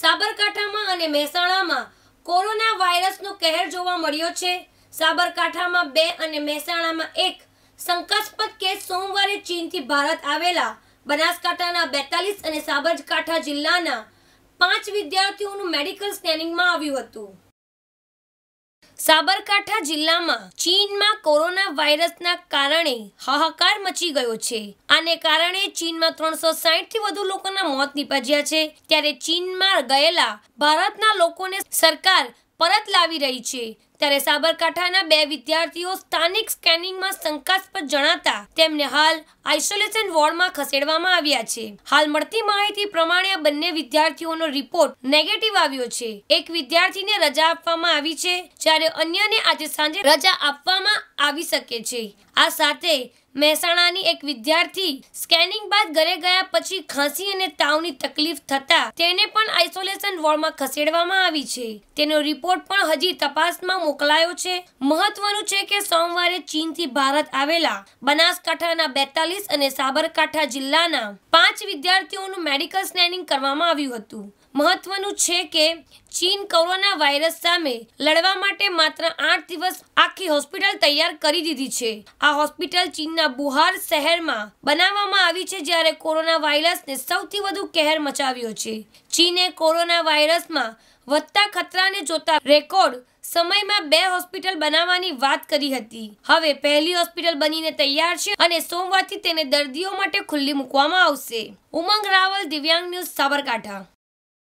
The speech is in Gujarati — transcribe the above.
સાબરકાંઠામાં અને મહેસાણામાં કોરોના વાયરસનો કહેર જોવા મળ્યો છે સાબરકાંઠામાં બે અને મહેસાણામાં એક શંકાસ્પદ કેસ સોમવારે ચીનથી ભારત આવેલા બનાસકાંઠાના બેતાલીસ અને સાબરકાંઠા જિલ્લાના પાંચ વિદ્યાર્થીઓનું મેડિકલ સ્કેનિંગમાં આવ્યું હતું સાબરકાંઠા જિલ્લામાં ચીનમાં કોરોના વાયરસના કારણે હાહાકાર મચી ગયો છે આને કારણે ચીનમાં ત્રણસો થી વધુ લોકોના મોત નીપજ્યા છે ત્યારે ચીનમાં ગયેલા ભારતના લોકોને સરકાર પરત લાવી રહી છે ત્યારે સાબરકાંઠાના બે વિદ્યાર્થીઓ સ્થાનિક સ્કેનિંગમાં શંકાસ્પદ જણાતા તેમને હાલ આઇસોલેશન વોર્ડમાં ખસેડવામાં આવ્યા છે હાલ મળતી માહિતી પ્રમાણે આ બંને વિદ્યાર્થીઓનો રિપોર્ટ નેગેટિવ આવ્યો છે એક વિદ્યાર્થીને રજા આપવામાં આવી છે જ્યારે અન્યને આજે સાંજે રજા આપવામાં આવી શકે છે આ સાથે મહેસાણાની એક વિદ્યાર્થી સ્કેનિંગ બાદ ઘરે ગયા પછી ખાંસી અને તાવની તકલીફ થતા તેને પણ આઇસોલેશન વોર્ડમાં ખસેડવામાં આવી છે તેનો રિપોર્ટ પણ હજી તપાસમાં મોકલાયો છે મહત્વનું છે કે સોમવારે ચીનથી ભારત આવેલા બનાસકાંઠાના બેતાલીસ અને સાબરકાંઠા જિલ્લાના પાંચ વિદ્યાર્થીઓનું મેડિકલ સ્કેનિંગ કરવામાં આવ્યું હતું મહત્વનું છે કે ચીન કોરોના વાયરસ સામે લડવા માટે માત્ર આઠ દિવસ આખી હોસ્પિટલ તૈયાર કરી દીધી છે આ હોસ્પિટલ ચીનના બુહાર શહેરમાં બનાવવામાં આવી છે જ્યારે કોરોના વાયરસને સૌથી વધુ કહેર મચાવ્યો છે ચીને કોરોના વાયરસમાં વધતા ખતરાને જોતા રેકોર્ડ સમયમાં બે હોસ્પિટલ બનાવવાની વાત કરી હતી હવે પહેલી હોસ્પિટલ બનીને તૈયાર છે અને સોમવારથી તેને દર્દીઓ માટે ખુલ્લી મૂકવામાં આવશે ઉમંગ રાવલ દિવ્યાંગ ન્યૂઝ સાબરકાંઠા